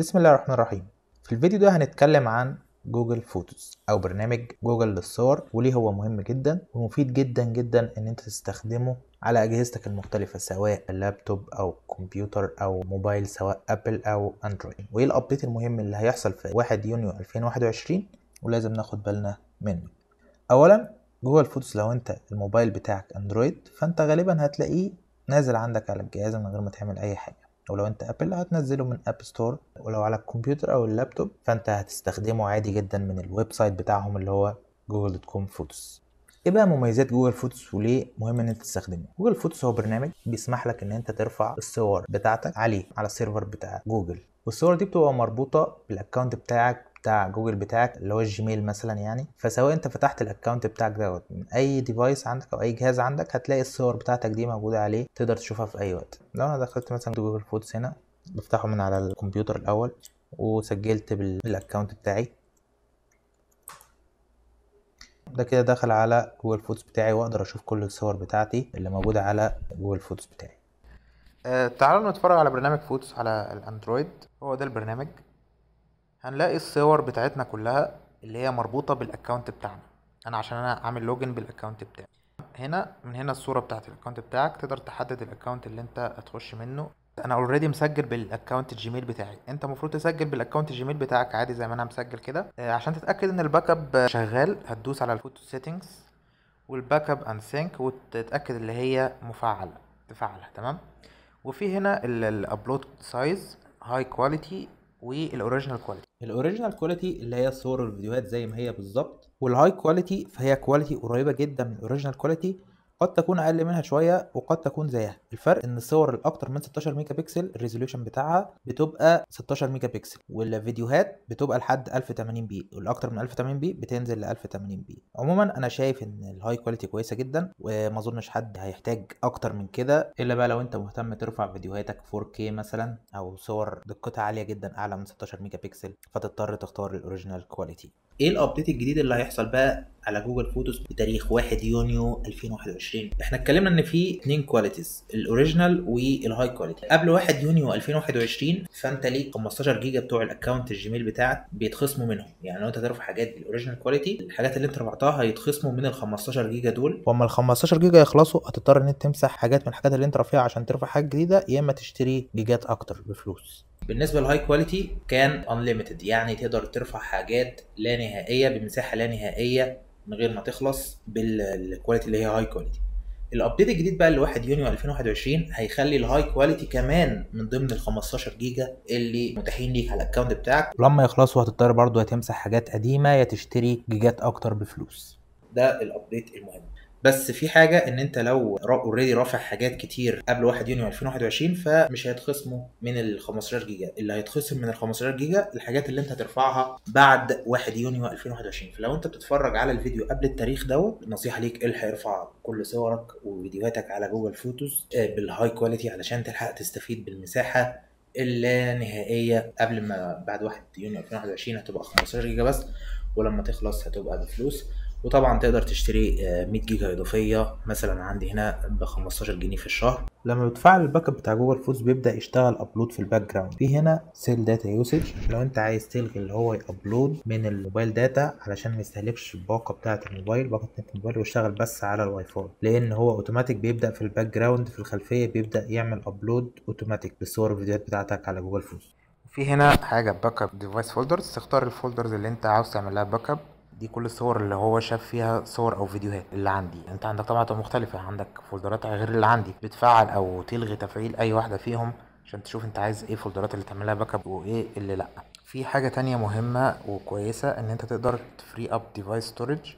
بسم الله الرحمن الرحيم في الفيديو ده هنتكلم عن جوجل فوتوز او برنامج جوجل للصور وليه هو مهم جدا ومفيد جدا جدا ان انت تستخدمه على اجهزتك المختلفه سواء اللابتوب او كمبيوتر او موبايل سواء ابل او اندرويد وايه الابديت المهم اللي هيحصل في 1 يونيو 2021 ولازم ناخد بالنا منه اولا جوجل فوتوز لو انت الموبايل بتاعك اندرويد فانت غالبا هتلاقيه نازل عندك على الجهاز من غير ما تعمل اي حاجه ولو انت ابل هتنزله من اب ستور ولو على الكمبيوتر او اللابتوب فانت هتستخدمه عادي جدا من الويب سايت بتاعهم اللي هو جوجل دوت كوم فوتوس ايه بقى مميزات جوجل فوتوس وليه مهم ان انت تستخدمه جوجل فوتوس هو برنامج بيسمح لك ان انت ترفع الصور بتاعتك عليه على السيرفر بتاع جوجل والصور دي بتبقى مربوطه بالاكونت بتاعك بتاع جوجل بتاعك اللي هو الجيميل مثلا يعني فسواء انت فتحت الاكونت بتاعك دوت من اي ديفايس عندك او اي جهاز عندك هتلاقي الصور بتاعتك دي موجوده عليه تقدر تشوفها في اي وقت لو انا دخلت مثلا جوجل فوتس هنا بفتحه من على الكمبيوتر الاول وسجلت بالاكونت بتاعي ده كده داخل على جوجل فوتس بتاعي واقدر اشوف كل الصور بتاعتي اللي موجوده على جوجل فوتس بتاعي أه تعالوا نتفرج على برنامج فوتس على الاندرويد هو ده البرنامج هنلاقي الصور بتاعتنا كلها اللي هي مربوطة بالاكونت بتاعنا انا عشان انا عامل لوجن بالاكونت بتاعي هنا من هنا الصورة بتاعت الاكونت بتاعك تقدر تحدد الاكونت اللي انت هتخش منه انا اوريدي مسجل بالاكونت الجيميل بتاعي انت المفروض تسجل بالاكونت الجيميل بتاعك عادي زي ما انا مسجل كده آه، عشان تتاكد ان الباك اب شغال هتدوس على الفوتو سيتنجز والباك اب اند سينك وتتاكد اللي هي مفعله تفعلها تمام وفي هنا الابلود سايز هاي كواليتي والاوريجينال كواليتي الاوريجينال كواليتي اللي هي صور الفيديوهات زي ما هي بالظبط والهاي كواليتي فهي كواليتي قريبه جدا من الاوريجينال كواليتي قد تكون اقل منها شويه وقد تكون زيها الفرق ان الصور الاكتر من 16 ميجا بكسل الريزوليوشن بتاعها بتبقى 16 ميجا بكسل والفيديوهات بتبقى لحد 1080 بي والاكتر من 1080 بي بتنزل ل 1080 بي عموما انا شايف ان الهاي كواليتي كويسه جدا وما اظنش حد هيحتاج اكتر من كده الا بقى لو انت مهتم ترفع فيديوهاتك 4K مثلا او صور دقتها عاليه جدا اعلى من 16 ميجا بكسل فتضطر تختار الاوريجينال كواليتي ايه الابديت الجديد اللي هيحصل بقى على جوجل فوتوز بتاريخ 1 يونيو 2021 احنا اتكلمنا ان في اثنين كواليتيز الاوريجينال والهاي كواليتي قبل 1 يونيو 2021 فانت ليك 15 جيجا بتوع الاكونت الجيميل بتاعك بيتخصموا منهم يعني لو انت هترفع حاجات بالاوريجينال كواليتي الحاجات اللي انت رفعتها هيتخصموا من ال 15 جيجا دول واما ال 15 جيجا يخلصوا هتضطر ان انت تمسح حاجات من الحاجات اللي انت رافعها عشان ترفع حاجه جديده يا اما تشتري جيجات اكتر بفلوس بالنسبه للهاي كواليتي كان انليمتد يعني تقدر ترفع حاجات لا نهائيه بمساحه لا نهائيه من غير ما تخلص بالكواليتي اللي هي هاي كواليتي الابديت الجديد بقى اللي 1 يونيو 2021 هيخلي الهاي كواليتي كمان من ضمن ال 15 جيجا اللي متاحين ليك على الاكونت بتاعك ولما يخلصوا هتضطر برضه هتمسح حاجات قديمه يا تشتري جيجات اكتر بفلوس ده الابديت المهم بس في حاجه ان انت لو اوريدي رافع حاجات كتير قبل 1 يونيو 2021 فمش هيتخصموا من ال 15 جيجا اللي هيتخصم من ال 15 جيجا الحاجات اللي انت هترفعها بعد 1 يونيو 2021 فلو انت بتتفرج على الفيديو قبل التاريخ دوت نصيحه ليك الحق ارفع كل صورك وفيديوهاتك على جوجل فوتوز بالهاي كواليتي علشان تلحق تستفيد بالمساحه اللانهائيه قبل ما بعد 1 يونيو 2021 هتبقى 15 جيجا بس ولما تخلص هتبقى بفلوس وطبعا تقدر تشتري 100 آه، جيجا اضافيه مثلا عندي هنا ب 15 جنيه في الشهر لما بتفعل الباك اب بتاع جوجل فوتس بيبدا يشتغل ابلود في الباك جراوند في هنا سيل داتا يوسج لو انت عايز تلغي اللي هو يابلود من الموبايل داتا علشان ما يستهلكش الباقه بتاعه الموبايل باقه الموبايل ويشتغل بس على الواي فاي لان هو اوتوماتيك بيبدا في الباك جراوند في الخلفيه بيبدا يعمل ابلود اوتوماتيك للصور والفيديوهات بتاعتك على جوجل فوتس في هنا حاجه باك اب ديفايس فولدرز تختار الفولدرز اللي انت عاوز تعمل لها باك اب دي كل الصور اللي هو شاف فيها صور او فيديوهات اللي عندي انت عندك طبعا مختلفه عندك فولدرات غير اللي عندي بتفعل او تلغي تفعيل اي واحده فيهم عشان تشوف انت عايز ايه فولدرات اللي تعملها باك اب وايه اللي لا في حاجه تانية مهمه وكويسه ان انت تقدر تفري اب ديفايس ستورج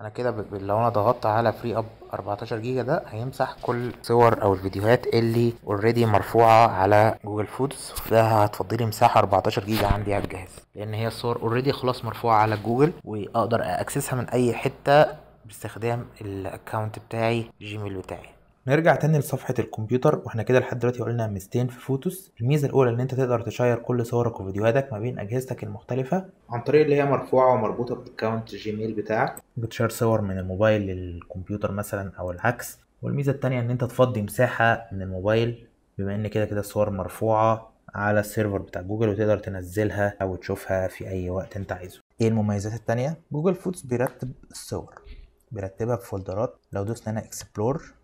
انا كده ب... لو انا ضغطت على فري اب 14 جيجا ده هيمسح كل الصور او الفيديوهات اللي اوريدي مرفوعه على جوجل فودز ده هتفضلي مساحه 14 جيجا عندي على الجهاز لان هي الصور اوريدي خلاص مرفوعه على جوجل واقدر اكسسها من اي حته باستخدام الاكونت بتاعي جيميل بتاعي نرجع تاني لصفحة الكمبيوتر واحنا كده لحد دلوقتي قلنا ميزتين في فوتوس الميزة الأولى إن أنت تقدر تشير كل صورك وفيديوهاتك ما بين أجهزتك المختلفة عن طريق اللي هي مرفوعة ومربوطة بأكونت جيميل بتاعك بتشير صور من الموبايل للكمبيوتر مثلا أو العكس والميزة التانية إن أنت تفضي مساحة من الموبايل بما إن كده كده الصور مرفوعة على السيرفر بتاع جوجل وتقدر تنزلها أو تشوفها في أي وقت أنت عايزه إيه المميزات التانية؟ جوجل فوتوس بيرتب الصور بيرتبها في فولدرات لو دوسنا هنا اكسبلور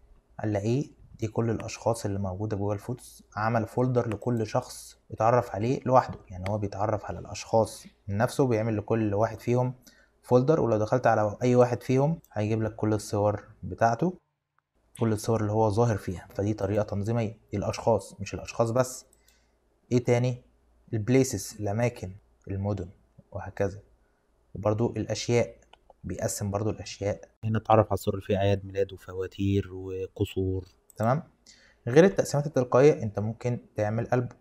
الاقيه دي كل الاشخاص اللي موجوده جوه الفوتس عمل فولدر لكل شخص يتعرف عليه لوحده يعني هو بيتعرف على الاشخاص من نفسه بيعمل لكل واحد فيهم فولدر ولو دخلت على اي واحد فيهم هيجيب لك كل الصور بتاعته كل الصور اللي هو ظاهر فيها فدي طريقه تنظيميه دي الاشخاص مش الاشخاص بس ايه تاني البليسز الاماكن المدن وهكذا وبرضو الاشياء بيقسم برضو الاشياء هنا اتعرف على اللي فيها اعياد ميلاد وفواتير وقصور تمام غير التقسيمات التلقائيه انت ممكن تعمل البوم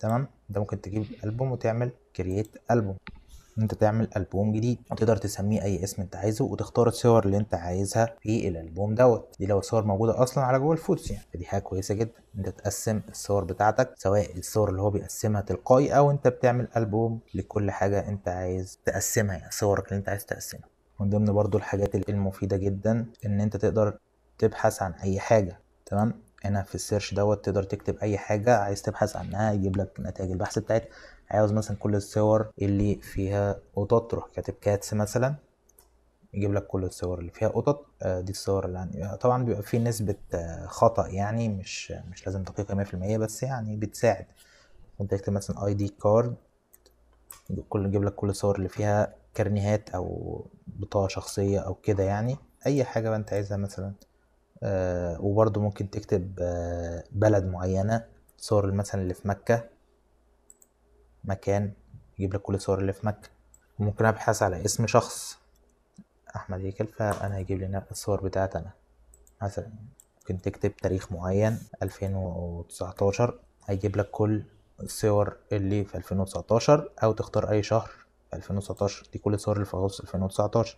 تمام انت ممكن تجيب البوم وتعمل كرييت البوم انت تعمل البوم جديد وتقدر تسميه اي اسم انت عايزه وتختار الصور اللي انت عايزها في الالبوم دوت دي لو الصور موجوده اصلا على جوجل الفوتس يعني فدي حاجه كويسه جدا انت تقسم الصور بتاعتك سواء الصور اللي هو بيقسمها تلقائي او انت بتعمل البوم لكل حاجه انت عايز تقسمها يعني صورك اللي انت عايز تقسمها من ضمن برضو الحاجات المفيدة جدا ان انت تقدر تبحث عن اي حاجة تمام هنا في السيرش دوت تقدر تكتب اي حاجة عايز تبحث عنها يجيب لك نتائج البحث بتاعت عاوز مثلا كل الصور اللي فيها قطط تروح كاتب كاتس مثلا يجيب لك كل الصور اللي فيها قطط آه، دي الصور اللي عندي آه، طبعا بيبقى في نسبة آه، خطأ يعني مش مش لازم دقيقة مية في المية بس يعني بتساعد انت تكتب مثلا اي دي كارد كل يجيب لك كل الصور اللي فيها كرنيهات او بطاقه شخصيه او كده يعني اي حاجه انت عايزها مثلا آه ممكن تكتب آه بلد معينه صور مثلا اللي في مكه مكان يجيب لك كل الصور اللي في مكه وممكن ابحث على اسم شخص احمد هيكل فانا هيجيب لي الصور بتاعتي انا مثلا ممكن تكتب تاريخ معين 2019 هيجيب لك كل الصور اللي في 2019 او تختار اي شهر 2019 دي كل صور الفواصل 2019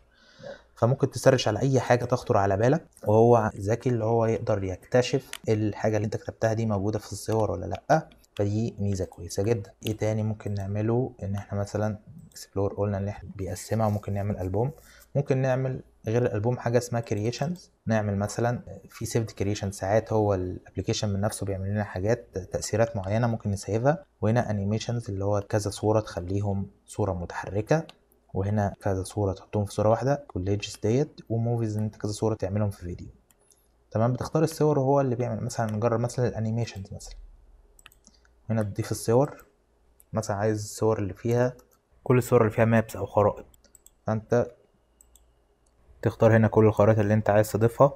فممكن تسرش على اي حاجه تخطر على بالك وهو ذكي اللي هو يقدر يكتشف الحاجه اللي انت كتبتها دي موجوده في الصور ولا لا فدي ميزه كويسه جدا ايه تاني ممكن نعمله ان احنا مثلا اكسبلور قلنا ان احنا بيقسمها وممكن نعمل البوم ممكن نعمل غير الالبوم حاجه اسمها كرييشنز نعمل مثلا في سيفد كرييشن ساعات هو الابلكيشن من نفسه بيعمل لنا حاجات تاثيرات معينه ممكن نسيفها وهنا انيميشنز اللي هو كذا صوره تخليهم صوره متحركه وهنا كذا صوره تحطهم في صوره واحده كوليجز ديت وموفيز انت كذا صوره تعملهم في فيديو تمام بتختار الصور وهو اللي بيعمل مثلا نجرب مثلا الانيميشنز مثلا هنا تضيف الصور مثلا عايز الصور اللي فيها كل الصور اللي فيها مابس او خرائط فانت تختار هنا كل الخرائط اللي انت عايز تضيفها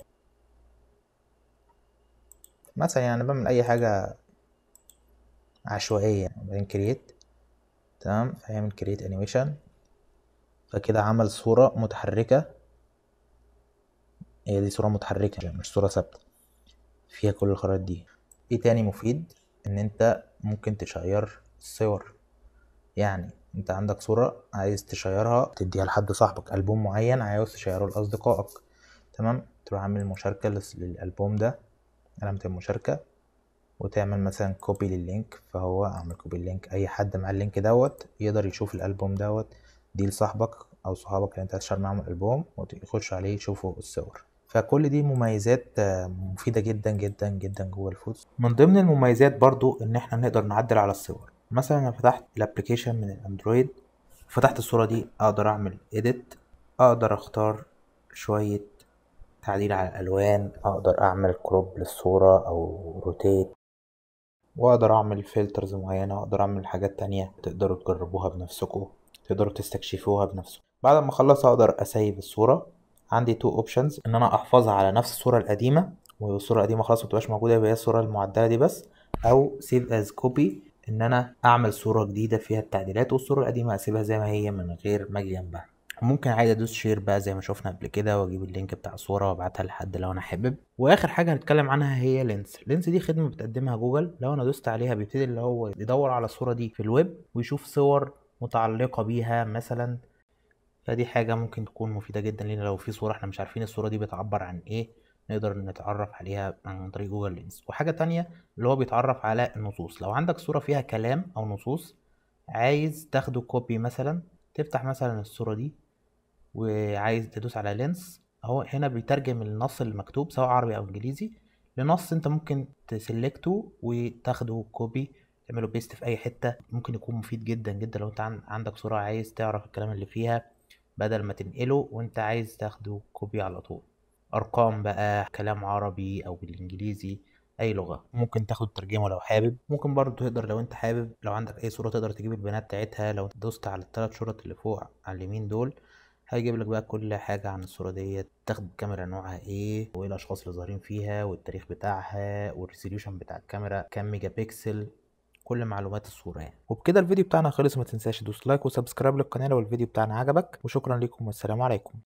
مثلا يعني بعمل اي حاجة عشوائية بعدين كريت تمام فهيعمل كريت انيميشن فكده عمل صورة متحركة هي دي صورة متحركة مش صورة ثابتة فيها كل الخرائط دي ايه تاني مفيد ان انت ممكن تشير الصور يعني انت عندك صورة عايز تشيرها تديها لحد صاحبك ألبوم معين عايز تشيره لأصدقائك تمام تروح عامل مشاركة للألبوم ده علامة المشاركة وتعمل مثلا كوبي لللينك فهو اعمل كوبي لللينك اي حد مع اللينك دوت يقدر يشوف الالبوم دوت دي لصاحبك او صحابك اللي انت هتشار معاهم الالبوم ويخش عليه يشوفوا الصور فكل دي مميزات آه، مفيدة جدا جدا جدا جوه الفوتس من ضمن المميزات برضو ان احنا نقدر نعدل على الصور مثلا انا فتحت الابلكيشن من الاندرويد فتحت الصورة دي اقدر اعمل edit اقدر اختار شوية تعديل على الالوان اقدر اعمل كروب للصورة او روتيت واقدر اعمل فلترز معينة اقدر اعمل حاجات تانية تقدروا تجربوها بنفسكم تقدروا تستكشفوها بنفسكم بعد ما اخلص اقدر اسيب الصورة عندي تو اوبشنز ان انا احفظها على نفس الصورة القديمة والصورة القديمة خلاص متبقاش موجودة يبقى هي الصورة المعدلة دي بس او سيف از كوبي ان انا اعمل صوره جديده فيها التعديلات والصوره القديمه اسيبها زي ما هي من غير ما اجي جنبها وممكن عايز ادوس شير بقى زي ما شفنا قبل كده واجيب اللينك بتاع الصوره وابعتها لحد لو انا حابب واخر حاجه هنتكلم عنها هي لينس لينس دي خدمه بتقدمها جوجل لو انا دوست عليها بيبتدي اللي هو يدور على الصوره دي في الويب ويشوف صور متعلقه بيها مثلا فدي حاجه ممكن تكون مفيده جدا لينا لو في صوره احنا مش عارفين الصوره دي بتعبر عن ايه نقدر نتعرف عليها عن طريق جوجل لينس وحاجه تانية اللي هو بيتعرف على النصوص لو عندك صوره فيها كلام او نصوص عايز تاخده كوبي مثلا تفتح مثلا الصوره دي وعايز تدوس على لينس اهو هنا بيترجم النص المكتوب سواء عربي او انجليزي لنص انت ممكن تسلكته وتاخده كوبي تعمله بيست في اي حته ممكن يكون مفيد جدا جدا لو انت عندك صوره عايز تعرف الكلام اللي فيها بدل ما تنقله وانت عايز تاخده كوبي على طول ارقام بقى كلام عربي او بالانجليزي اي لغه ممكن تاخد ترجمه لو حابب ممكن برضو تقدر لو انت حابب لو عندك اي صوره تقدر تجيب البيانات بتاعتها لو دوست على الثلاث شرط اللي فوق على اليمين دول هيجيب لك بقى كل حاجه عن الصوره ديت تاخد الكاميرا نوعها ايه وايه الاشخاص اللي ظاهرين فيها والتاريخ بتاعها والريزوليوشن بتاع الكاميرا كام ميجا بكسل كل معلومات الصوره يعني وبكده الفيديو بتاعنا خلص ما تنساش تدوس لايك وسبسكرايب للقناه لو الفيديو بتاعنا عجبك وشكرا لكم والسلام عليكم